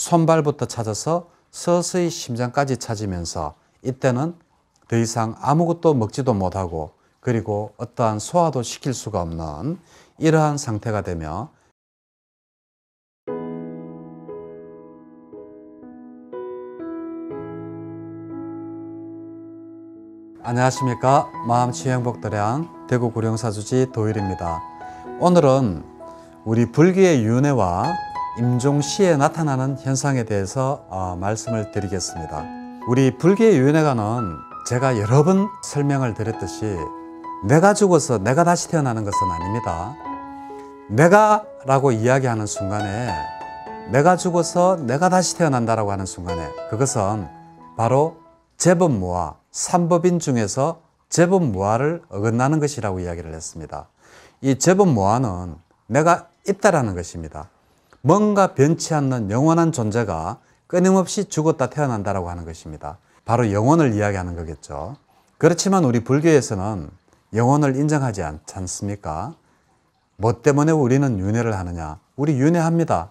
손발부터 찾아서 서서히 심장까지 찾으면서 이때는 더 이상 아무것도 먹지도 못하고 그리고 어떠한 소화도 시킬 수가 없는 이러한 상태가 되며 안녕하십니까 마음치유행복도량 대구 구령사주지 도일입니다 오늘은 우리 불기의 윤회와 임종 시에 나타나는 현상에 대해서 어, 말씀을 드리겠습니다. 우리 불교위원회가는 제가 여러 번 설명을 드렸듯이 내가 죽어서 내가 다시 태어나는 것은 아닙니다. 내가 라고 이야기하는 순간에 내가 죽어서 내가 다시 태어난다라고 하는 순간에 그것은 바로 제법무화, 삼법인 중에서 제법무화를 어긋나는 것이라고 이야기를 했습니다. 이 제법무화는 내가 있다라는 것입니다. 뭔가 변치 않는 영원한 존재가 끊임없이 죽었다 태어난다라고 하는 것입니다. 바로 영혼을 이야기하는 거겠죠. 그렇지만 우리 불교에서는 영혼을 인정하지 않습니까뭐 때문에 우리는 윤회를 하느냐? 우리 윤회합니다.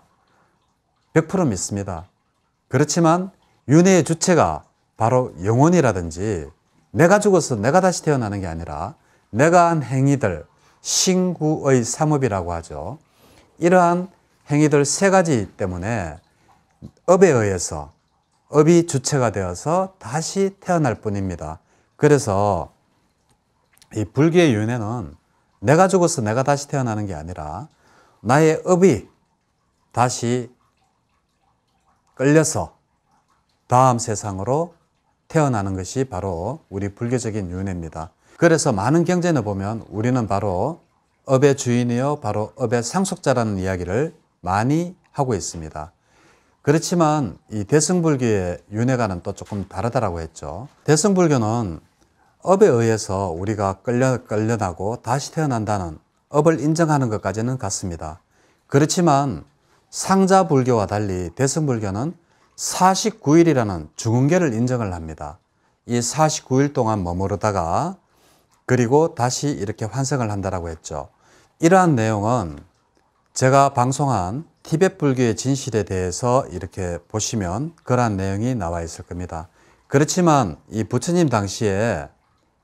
100% 믿습니다. 그렇지만 윤회의 주체가 바로 영혼이라든지 내가 죽어서 내가 다시 태어나는 게 아니라 내가 한 행위들, 신구의 삼업이라고 하죠. 이러한 행위들 세 가지 때문에 업에 의해서 업이 주체가 되어서 다시 태어날 뿐입니다. 그래서 이 불교의 윤회는 내가 죽어서 내가 다시 태어나는 게 아니라 나의 업이 다시 끌려서 다음 세상으로 태어나는 것이 바로 우리 불교적인 윤회입니다. 그래서 많은 경전에 보면 우리는 바로 업의 주인이요 바로 업의 상속자라는 이야기를 많이 하고 있습니다. 그렇지만 이 대승불교의 윤회관은 또 조금 다르다라고 했죠. 대승불교는 업에 의해서 우리가 끌려, 끌려나고 다시 태어난다는 업을 인정하는 것까지는 같습니다. 그렇지만 상자불교와 달리 대승불교는 49일이라는 중흥계를 인정을 합니다. 이 49일 동안 머무르다가 그리고 다시 이렇게 환생을 한다라고 했죠. 이러한 내용은 제가 방송한 티벳 불교의 진실에 대해서 이렇게 보시면 그러한 내용이 나와 있을 겁니다. 그렇지만 이 부처님 당시에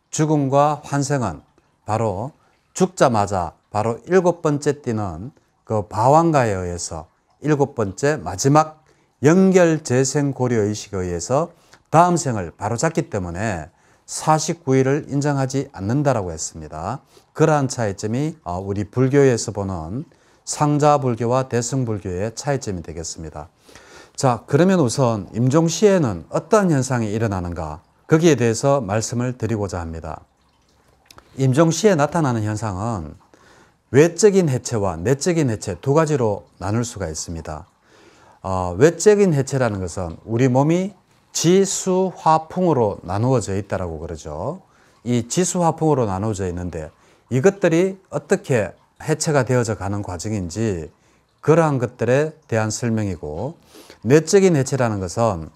죽음과 환생은 바로 죽자마자 바로 일곱 번째 띠는그 바왕가에 의해서 일곱 번째 마지막 연결 재생 고려 의식에 의해서 다음 생을 바로잡기 때문에 49일을 인정하지 않는다라고 했습니다. 그러한 차이점이 어, 우리 불교에서 보는 상자불교와 대승불교의 차이점이 되겠습니다. 자, 그러면 우선 임종 시에는 어떠 현상이 일어나는가? 거기에 대해서 말씀을 드리고자 합니다. 임종 시에 나타나는 현상은 외적인 해체와 내적인 해체 두 가지로 나눌 수가 있습니다. 어, 외적인 해체라는 것은 우리 몸이 지수화풍으로 나누어져 있다고 그러죠. 이 지수화풍으로 나누어져 있는데 이것들이 어떻게 해체가 되어져 가는 과정인지 그러한 것들에 대한 설명이고 내적인 해체라는 것은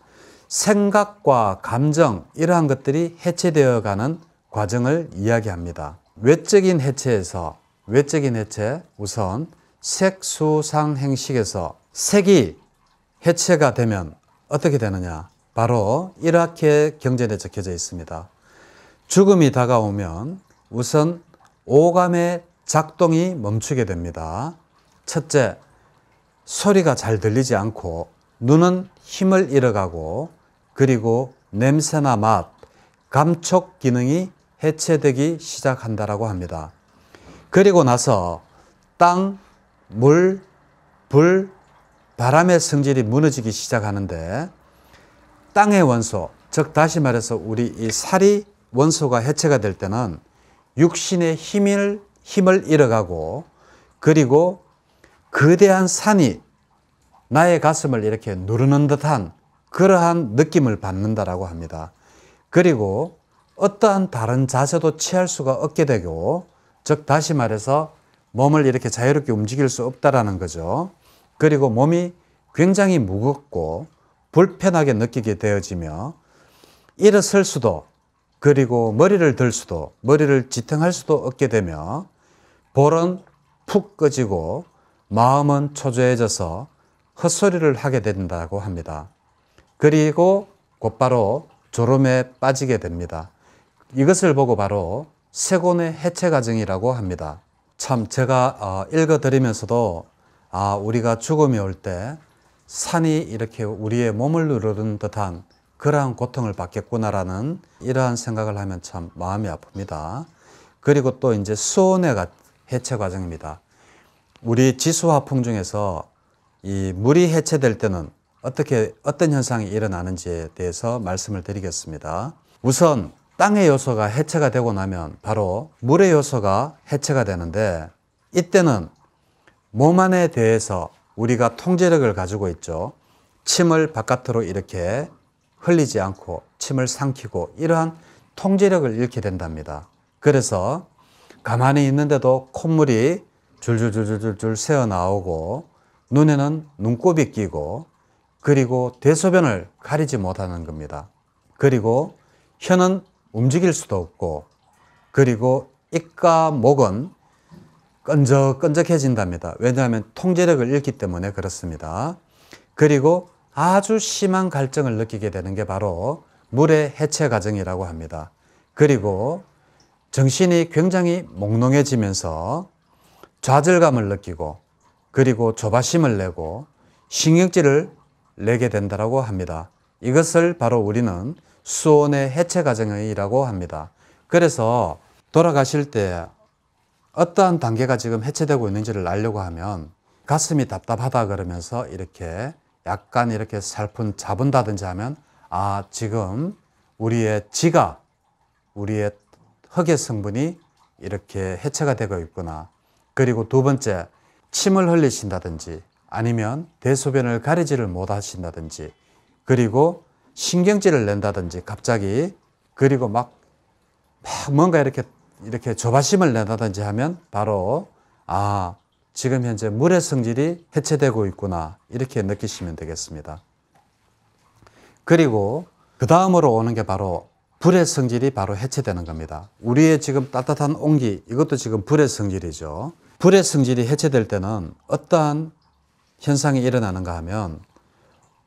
생각과 감정 이러한 것들이 해체되어 가는 과정을 이야기합니다. 외적인 해체에서 외적인 해체 우선 색수상 행식에서 색이 해체가 되면 어떻게 되느냐? 바로 이렇게 경전에 적혀져 있습니다. 죽음이 다가오면 우선 오감의 작동이 멈추게 됩니다. 첫째, 소리가 잘 들리지 않고 눈은 힘을 잃어가고 그리고 냄새나 맛, 감촉 기능이 해체되기 시작한다라고 합니다. 그리고 나서 땅, 물, 불, 바람의 성질이 무너지기 시작하는데 땅의 원소, 즉 다시 말해서 우리 이 살이 원소가 해체가 될 때는 육신의 힘을 힘을 잃어가고 그리고 거대한 산이 나의 가슴을 이렇게 누르는 듯한 그러한 느낌을 받는다라고 합니다. 그리고 어떠한 다른 자세도 취할 수가 없게 되고 즉 다시 말해서 몸을 이렇게 자유롭게 움직일 수 없다라는 거죠. 그리고 몸이 굉장히 무겁고 불편하게 느끼게 되어지며 일어설 수도 그리고 머리를 들 수도 머리를 지탱할 수도 없게 되며 볼은 푹 꺼지고 마음은 초조해져서 헛소리를 하게 된다고 합니다. 그리고 곧바로 졸음에 빠지게 됩니다. 이것을 보고 바로 세곤의 해체 과정이라고 합니다. 참 제가 어, 읽어드리면서도 아 우리가 죽음이 올 때 산이 이렇게 우리의 몸을 누르는 듯한 그러한 고통을 받겠구나라는 이러한 생각을 하면 참 마음이 아픕니다. 그리고 또 이제 수온의 해체 과정입니다. 우리 지수화풍 중에서 이 물이 해체될 때는 어떻게 어떤 현상이 일어나는지에 대해서 말씀을 드리겠습니다. 우선 땅의 요소가 해체가 되고 나면 바로 물의 요소가 해체가 되는데 이때는 몸 안에 대해서 우리가 통제력을 가지고 있죠. 침을 바깥으로 이렇게 흘리지 않고 침을 삼키고 이러한 통제력을 잃게 된답니다. 그래서 가만히 있는데도 콧물이 줄줄줄줄줄 새어 나오고 눈에는 눈곱이 끼고 그리고 대소변을 가리지 못하는 겁니다. 그리고 혀는 움직일 수도 없고 그리고 입과 목은 끈적끈적해진답니다. 왜냐하면 통제력을 잃기 때문에 그렇습니다. 그리고 아주 심한 갈증을 느끼게 되는 게 바로 물의 해체 과정이라고 합니다. 그리고 정신이 굉장히 몽롱해지면서 좌절감을 느끼고 그리고 조바심을 내고 신경질을 내게 된다고 합니다. 이것을 바로 우리는 수온의 해체 과정이라고 합니다. 그래서 돌아가실 때 어떠한 단계가 지금 해체되고 있는지를 알려고 하면 가슴이 답답하다 그러면서 이렇게 약간 이렇게 살픈 잡은다든지 하면 아, 지금 우리의 지가 우리의 흙의 성분이 이렇게 해체가 되고 있구나. 그리고 두 번째, 침을 흘리신다든지 아니면 대소변을 가리지를 못하신다든지 그리고 신경질을 낸다든지 갑자기 그리고 막, 막 뭔가 이렇게 이렇게 조바심을 낸다든지 하면 바로 아 지금 현재 물의 성질이 해체되고 있구나 이렇게 느끼시면 되겠습니다. 그리고 그 다음으로 오는 게 바로 불의 성질이 바로 해체되는 겁니다. 우리의 지금 따뜻한 온기 이것도 지금 불의 성질이죠. 불의 성질이 해체될 때는 어떠한 현상이 일어나는가 하면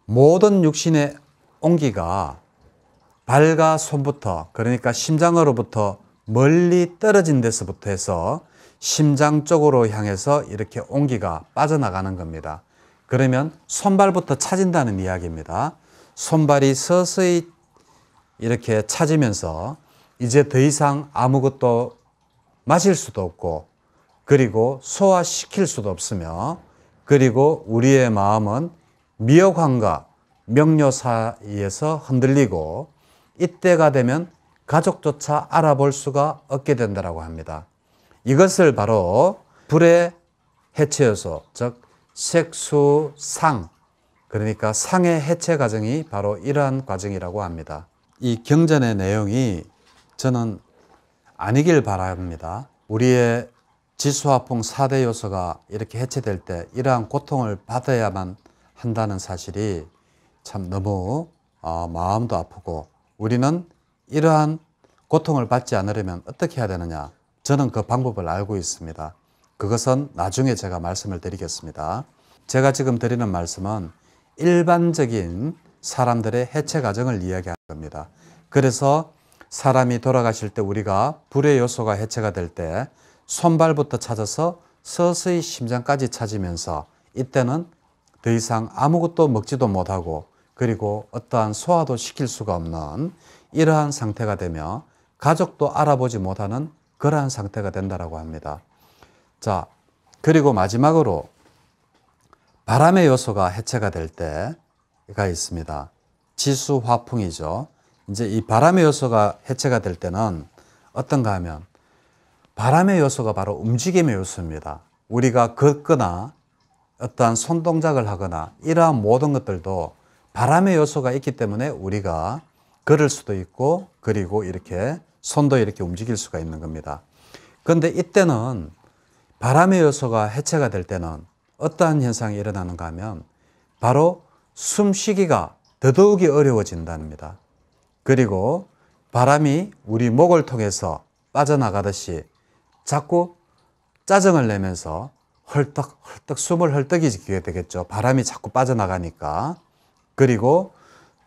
모든 육신의 온기가 발과 손부터 그러니까 심장으로부터 멀리 떨어진 데서부터 해서 심장 쪽으로 향해서 이렇게 온기가 빠져나가는 겁니다. 그러면 손발부터 차진다는 이야기입니다. 손발이 서서히 이렇게 차지면서 이제 더 이상 아무것도 마실 수도 없고 그리고 소화시킬 수도 없으며 그리고 우리의 마음은 미혹함과 명료 사이에서 흔들리고 이때가 되면 가족조차 알아볼 수가 없게 된다고 합니다. 이것을 바로 불의 해체효소, 즉 색수상, 그러니까 상의 해체 과정이 바로 이러한 과정이라고 합니다. 이 경전의 내용이 저는 아니길 바랍니다. 우리의 지수화풍 4대 요소가 이렇게 해체될 때 이러한 고통을 받아야만 한다는 사실이 참 너무 어, 마음도 아프고 우리는 이러한 고통을 받지 않으려면 어떻게 해야 되느냐 저는 그 방법을 알고 있습니다. 그것은 나중에 제가 말씀을 드리겠습니다. 제가 지금 드리는 말씀은 일반적인 사람들의 해체 과정을 이야기하는 겁니다. 그래서 사람이 돌아가실 때 우리가 불의 요소가 해체가 될 때 손발부터 찾아서 서서히 심장까지 찾으면서 이때는 더 이상 아무것도 먹지도 못하고 그리고 어떠한 소화도 시킬 수가 없는 이러한 상태가 되며 가족도 알아보지 못하는 그러한 상태가 된다라고 합니다. 자, 그리고 마지막으로 바람의 요소가 해체가 될 때가 있습니다. 지수 화풍이죠. 이제 이 바람의 요소가 해체가 될 때는 어떤가 하면 바람의 요소가 바로 움직임의 요소입니다. 우리가 걷거나 어떠한 손동작을 하거나 이러한 모든 것들도 바람의 요소가 있기 때문에 우리가 걸을 수도 있고 그리고 이렇게 손도 이렇게 움직일 수가 있는 겁니다. 그런데 이때는 바람의 요소가 해체가 될 때는 어떠한 현상이 일어나는가 하면 바로 숨쉬기가 더더욱이 어려워진답니다. 그리고 바람이 우리 목을 통해서 빠져나가듯이 자꾸 짜증을 내면서 헐떡헐떡 숨을 헐떡이게 되겠죠. 바람이 자꾸 빠져나가니까. 그리고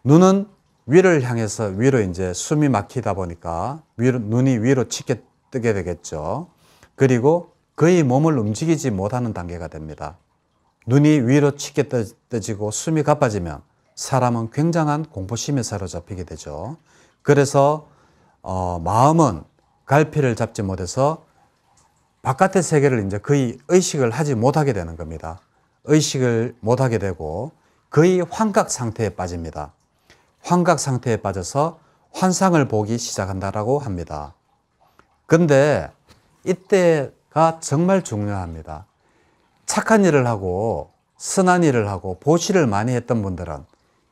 눈은 위를 향해서 위로 이제 숨이 막히다 보니까 위로, 눈이 위로 치게 뜨게 되겠죠. 그리고 거의 몸을 움직이지 못하는 단계가 됩니다. 눈이 위로 치게 떠지고 숨이 가빠지면 사람은 굉장한 공포심에 사로잡히게 되죠. 그래서 어, 마음은 갈피를 잡지 못해서 바깥의 세계를 이제 거의 의식을 하지 못하게 되는 겁니다. 의식을 못하게 되고 거의 환각 상태에 빠집니다. 환각 상태에 빠져서 환상을 보기 시작한다라고 합니다. 근데 이때가 정말 중요합니다. 착한 일을 하고 선한 일을 하고 보시를 많이 했던 분들은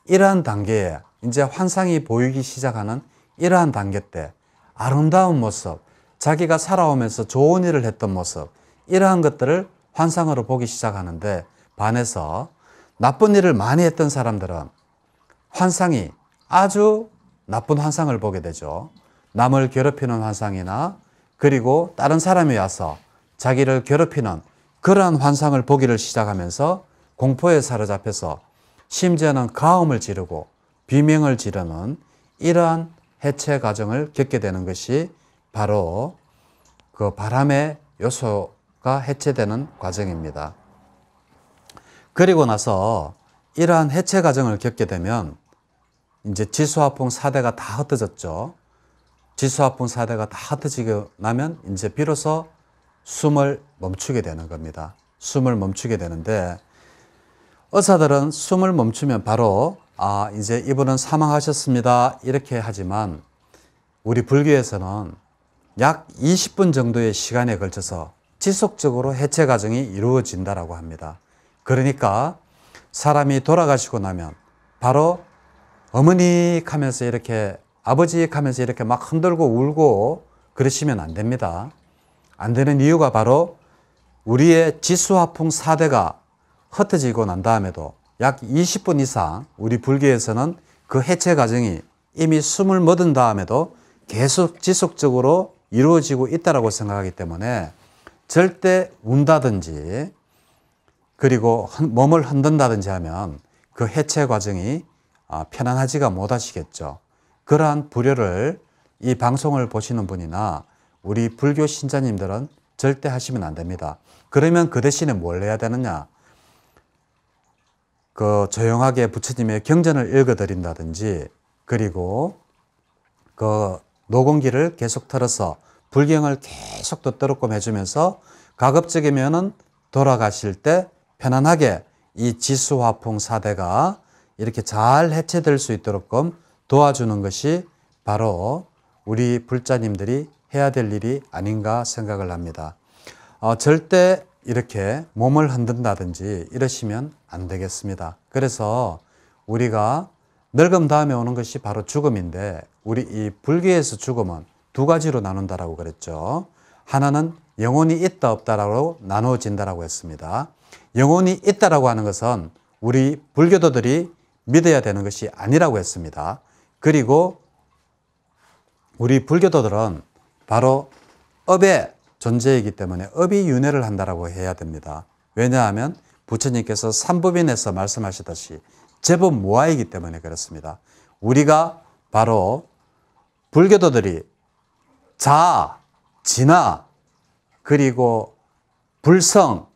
이러한 단계에 이제 환상이 보이기 시작하는 이러한 단계 때 아름다운 모습, 자기가 살아오면서 좋은 일을 했던 모습, 이러한 것들을 환상으로 보기 시작하는데 반해서 나쁜 일을 많이 했던 사람들은 환상이 아주 나쁜 환상을 보게 되죠. 남을 괴롭히는 환상이나 그리고 다른 사람이 와서 자기를 괴롭히는 그러한 환상을 보기를 시작하면서 공포에 사로잡혀서 심지어는 가음을 지르고 비명을 지르는 이러한 해체 과정을 겪게 되는 것이 바로 그 바람의 요소가 해체되는 과정입니다. 그리고 나서 이러한 해체 과정을 겪게 되면 이제 지수화풍 사대가 다 흩어졌죠. 지수화풍 사대가 다 흩어지고 나면 이제 비로소 숨을 멈추게 되는 겁니다. 숨을 멈추게 되는데 의사들은 숨을 멈추면 바로 아 이제 이분은 사망하셨습니다 이렇게 하지만 우리 불교에서는 약 20분 정도의 시간에 걸쳐서 지속적으로 해체 과정이 이루어진다라고 합니다. 그러니까 사람이 돌아가시고 나면 바로 어머니 하면서 이렇게 아버지 하면서 이렇게 막 흔들고 울고 그러시면 안 됩니다. 안 되는 이유가 바로 우리의 지수화풍 4대가 흩어지고 난 다음에도 약 20분 이상 우리 불교에서는 그 해체 과정이 이미 숨을 멎은 다음에도 계속 지속적으로 이루어지고 있다고 생각하기 때문에 절대 운다든지 그리고 몸을 흔든다든지 하면 그 해체 과정이 아, 편안하지가 못하시겠죠. 그러한 불효를 이 방송을 보시는 분이나 우리 불교 신자님들은 절대 하시면 안 됩니다. 그러면 그 대신에 뭘 해야 되느냐? 그 조용하게 부처님의 경전을 읽어드린다든지 그리고 그 노공기를 계속 틀어서 불경을 계속 듣도록끔 해주면서 가급적이면은 돌아가실 때 편안하게 이 지수화풍 사대가 이렇게 잘 해체될 수 있도록끔 도와주는 것이 바로 우리 불자님들이 해야 될 일이 아닌가 생각을 합니다. 어, 절대 이렇게 몸을 흔든다든지 이러시면 안 되겠습니다. 그래서 우리가 늙음 다음에 오는 것이 바로 죽음인데 우리 이 불교에서 죽음은 두 가지로 나눈다라고 그랬죠. 하나는 영혼이 있다 없다라고 나누어진다라고 했습니다. 영혼이 있다라고 하는 것은 우리 불교도들이 믿어야 되는 것이 아니라고 했습니다. 그리고 우리 불교도들은 바로 업의 존재이기 때문에 업이 윤회를 한다라고 해야 됩니다. 왜냐하면 부처님께서 삼법인에서 말씀하시듯이 제법 모아이기 때문에 그렇습니다. 우리가 바로 불교도들이 자, 진화, 그리고 불성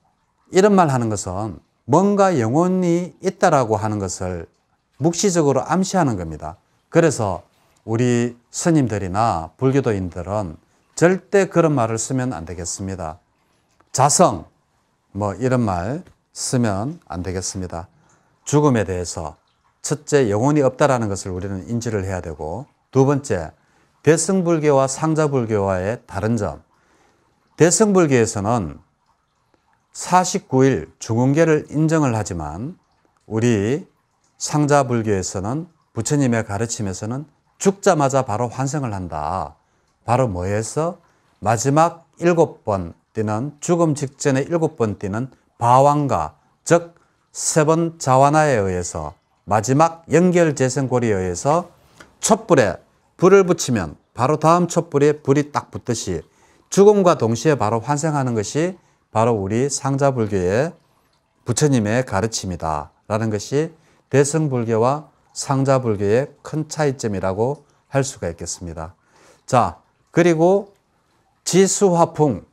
이런 말 하는 것은 뭔가 영혼이 있다라고 하는 것을 묵시적으로 암시하는 겁니다. 그래서 우리 스님들이나 불교도인들은 절대 그런 말을 쓰면 안 되겠습니다. 자성, 뭐 이런 말 쓰면 안 되겠습니다. 죽음에 대해서 첫째 영혼이 없다라는 것을 우리는 인지를 해야 되고 두 번째 대승불교와 상자불교와의 다른 점 대승불교에서는 49일 죽음계를 인정을 하지만 우리 상자불교에서는 부처님의 가르침에서는 죽자마자 바로 환생을 한다. 바로 뭐에서? 마지막 일곱 번 뛰는 죽음 직전에 일곱 번 뛰는 바왕가, 즉 세 번 자완화에 의해서 마지막 연결 재생골에 의해서 촛불에 불을 붙이면 바로 다음 촛불에 불이 딱 붙듯이 죽음과 동시에 바로 환생하는 것이 바로 우리 상자불교의 부처님의 가르침이다라는 것이 대승불교와 상자불교의 큰 차이점이라고 할 수가 있겠습니다. 자, 그리고 지수화풍,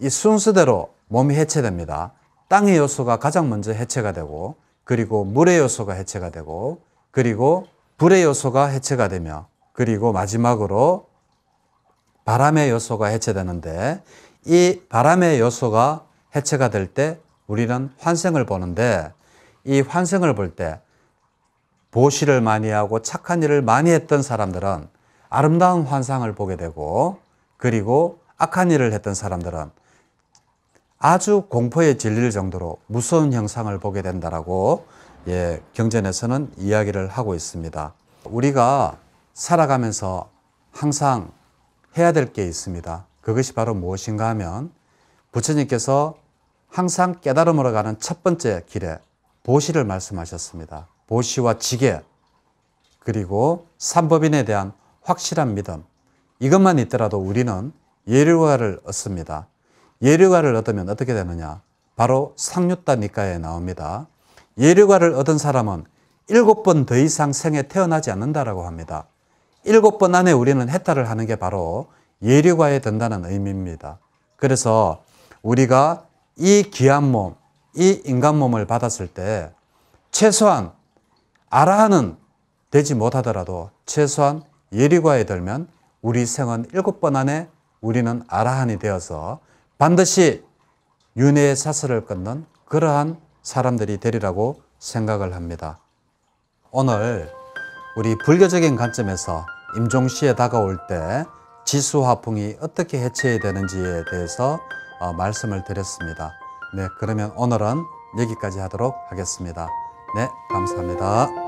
이 순서대로 몸이 해체됩니다. 땅의 요소가 가장 먼저 해체가 되고, 그리고 물의 요소가 해체가 되고, 그리고 불의 요소가 해체가 되며, 그리고 마지막으로 바람의 요소가 해체되는데, 이 바람의 요소가 해체가 될 때 우리는 환생을 보는데, 이 환생을 볼때 보시를 많이 하고 착한 일을 많이 했던 사람들은 아름다운 환상을 보게 되고 그리고 악한 일을 했던 사람들은 아주 공포에 질릴 정도로 무서운 형상을 보게 된다라고 예, 경전에서는 이야기를 하고 있습니다. 우리가 살아가면서 항상 해야 될 게 있습니다. 그것이 바로 무엇인가 하면 부처님께서 항상 깨달음으로 가는 첫 번째 길에 보시를 말씀하셨습니다. 보시와 지계, 그리고 삼법인에 대한 확실한 믿음, 이것만 있더라도 우리는 예류화를 얻습니다. 예류화를 얻으면 어떻게 되느냐? 바로 상류다 니까에 나옵니다. 예류화를 얻은 사람은 일곱 번 더 이상 생에 태어나지 않는다라고 합니다. 일곱 번 안에 우리는 해탈을 하는 게 바로 예류화에 든다는 의미입니다. 그래서 우리가 이 귀한 몸, 이 인간 몸을 받았을 때 최소한 아라는 되지 못하더라도 최소한 예리과에 들면 우리 생은 일곱 번 안에 우리는 아라한이 되어서 반드시 윤회의 사슬을 끊는 그러한 사람들이 되리라고 생각을 합니다. 오늘 우리 불교적인 관점에서 임종시에 다가올 때 지수화풍이 어떻게 해체해야 되는지에 대해서 어, 말씀을 드렸습니다. 네, 그러면 오늘은 여기까지 하도록 하겠습니다. 네, 감사합니다.